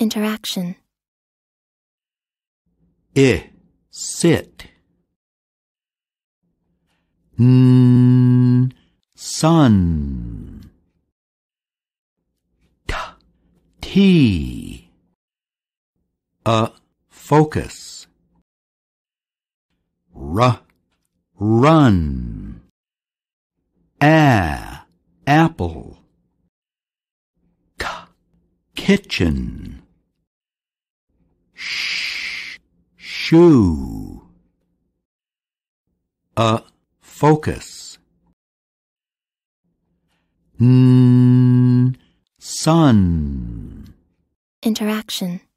Interaction. I. Eh, sit. N. Sun. A Focus. R. Run. A. Apple. K. Kitchen. shoe a focus n sun interaction